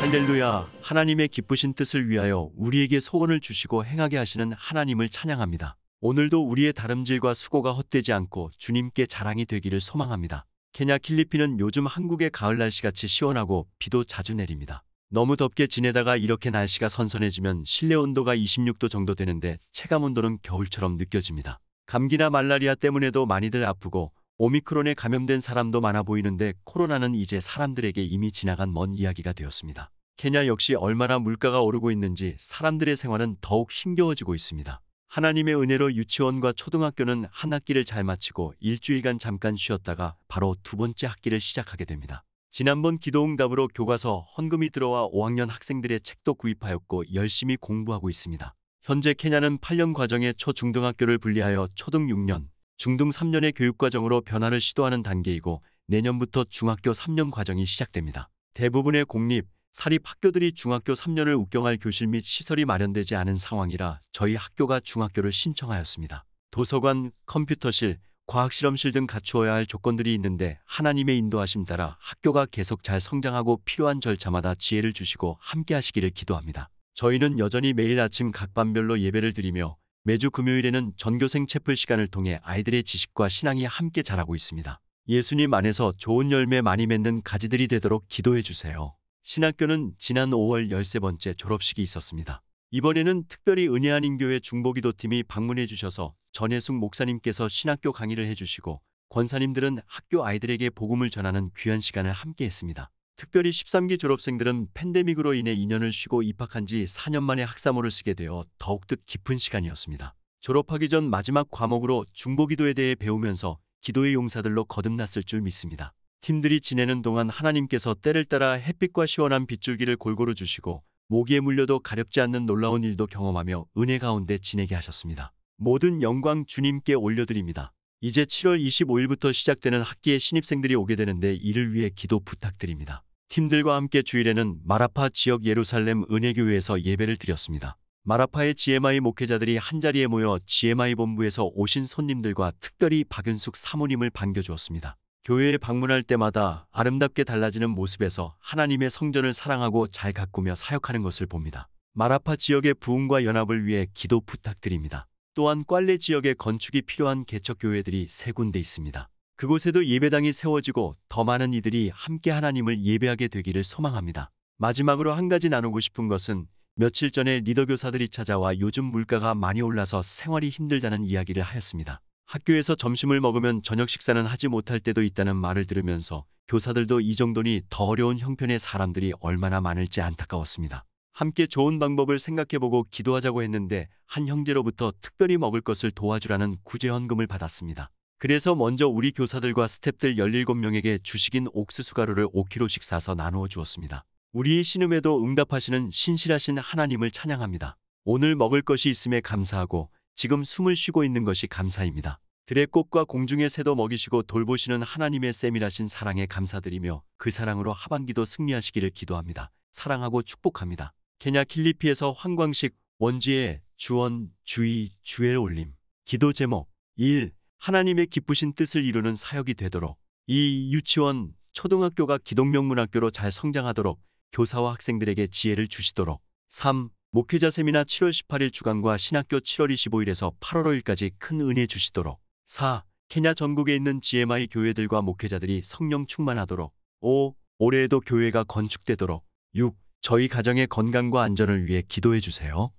할렐루야 하나님의 기쁘신 뜻을 위하여 우리에게 소원을 주시고 행하게 하시는 하나님을 찬양합니다. 오늘도 우리의 다름질과 수고가 헛되지 않고 주님께 자랑이 되기를 소망합니다. 케냐 킬리피는 요즘 한국의 가을 날씨같이 시원하고 비도 자주 내립니다. 너무 덥게 지내다가 이렇게 날씨가 선선해지면 실내 온도가 26도 정도 되는데 체감 온도는 겨울처럼 느껴집니다. 감기나 말라리아 때문에도 많이들 아프고 오미크론에 감염된 사람도 많아 보이는데 코로나는 이제 사람들에게 이미 지나간 먼 이야기가 되었습니다. 케냐 역시 얼마나 물가가 오르고 있는지 사람들의 생활은 더욱 힘겨워지고 있습니다. 하나님의 은혜로 유치원과 초등학교는 한 학기를 잘 마치고 일주일간 잠깐 쉬었다가 바로 두 번째 학기를 시작하게 됩니다. 지난번 기도응답으로 교과서 헌금이 들어와 5학년 학생들의 책도 구입하였고 열심히 공부하고 있습니다. 현재 케냐는 8년 과정에 초중등학교를 분리하여 초등 6년, 중등 3년의 교육과정으로 변화를 시도하는 단계이고 내년부터 중학교 3년 과정이 시작됩니다. 대부분의 공립, 사립 학교들이 중학교 3년을 우경할 교실 및 시설이 마련되지 않은 상황이라 저희 학교가 중학교를 신청하였습니다. 도서관, 컴퓨터실, 과학실험실 등 갖추어야 할 조건들이 있는데 하나님의 인도하심 따라 학교가 계속 잘 성장하고 필요한 절차마다 지혜를 주시고 함께 하시기를 기도합니다. 저희는 여전히 매일 아침 각 반별로 예배를 드리며 매주 금요일에는 전교생 채플 시간을 통해 아이들의 지식과 신앙이 함께 자라고 있습니다. 예수님 안에서 좋은 열매 많이 맺는 가지들이 되도록 기도해 주세요. 신학교는 지난 5월 13번째 졸업식이 있었습니다. 이번에는 특별히 은혜 한인 교회 중보기도팀이 방문해 주셔서 전혜숙 목사님께서 신학교 강의를 해주시고 권사님들은 학교 아이들에게 복음을 전하는 귀한 시간을 함께 했습니다. 특별히 13기 졸업생들은 팬데믹으로 인해 2년을 쉬고 입학한 지 4년 만에 학사모를 쓰게 되어 더욱 뜻 깊은 시간이었습니다. 졸업하기 전 마지막 과목으로 중보기도에 대해 배우면서 기도의 용사들로 거듭났을 줄 믿습니다. 팀들이 지내는 동안 하나님께서 때를 따라 햇빛과 시원한 빗줄기를 골고루 주시고 모기에 물려도 가렵지 않는 놀라운 일도 경험하며 은혜 가운데 지내게 하셨습니다. 모든 영광 주님께 올려드립니다. 이제 7월 25일부터 시작되는 학기에 신입생들이 오게 되는데 이를 위해 기도 부탁드립니다. 팀들과 함께 주일에는 마라파 지역 예루살렘 은혜교회에서 예배를 드렸습니다. 마라파의 GMI 목회자들이 한자리에 모여 GMI 본부에서 오신 손님들과 특별히 박윤숙 사모님을 반겨주었습니다. 교회에 방문할 때마다 아름답게 달라지는 모습에서 하나님의 성전을 사랑하고 잘 가꾸며 사역하는 것을 봅니다. 마라파 지역의 부흥과 연합을 위해 기도 부탁드립니다. 또한 꽐레 지역의 건축이 필요한 개척교회들이 세 군데 있습니다. 그곳에도 예배당이 세워지고 더 많은 이들이 함께 하나님을 예배하게 되기를 소망합니다. 마지막으로 한 가지 나누고 싶은 것은 며칠 전에 리더 교사들이 찾아와 요즘 물가가 많이 올라서 생활이 힘들다는 이야기를 하였습니다. 학교에서 점심을 먹으면 저녁 식사는 하지 못할 때도 있다는 말을 들으면서 교사들도 이 정도니 더 어려운 형편의 사람들이 얼마나 많을지 안타까웠습니다. 함께 좋은 방법을 생각해보고 기도하자고 했는데 한 형제로부터 특별히 먹을 것을 도와주라는 구제헌금을 받았습니다. 그래서 먼저 우리 교사들과 스탭들 17명에게 주식인 옥수수 가루를 5kg씩 사서 나누어 주었습니다. 우리의 신음에도 응답하시는 신실하신 하나님을 찬양합니다. 오늘 먹을 것이 있음에 감사하고 지금 숨을 쉬고 있는 것이 감사입니다. 들의 꽃과 공중의 새도 먹이시고 돌보시는 하나님의 세밀하신 사랑에 감사드리며 그 사랑으로 하반기도 승리하시기를 기도합니다. 사랑하고 축복합니다. 케냐 킬리피에서 황광식 원지의 주원, 주의, 주의 올림 기도 제목 1. 하나님의 기쁘신 뜻을 이루는 사역이 되도록 이 유치원, 초등학교가 기독명문학교로 잘 성장하도록 교사와 학생들에게 지혜를 주시도록 3. 목회자 세미나 7월 18일 주간과 신학교 7월 25일에서 8월 5일까지 큰 은혜 주시도록 4. 케냐 전국에 있는 GMI 교회들과 목회자들이 성령 충만하도록 5. 올해에도 교회가 건축되도록 6. 저희 가정의 건강과 안전을 위해 기도해 주세요.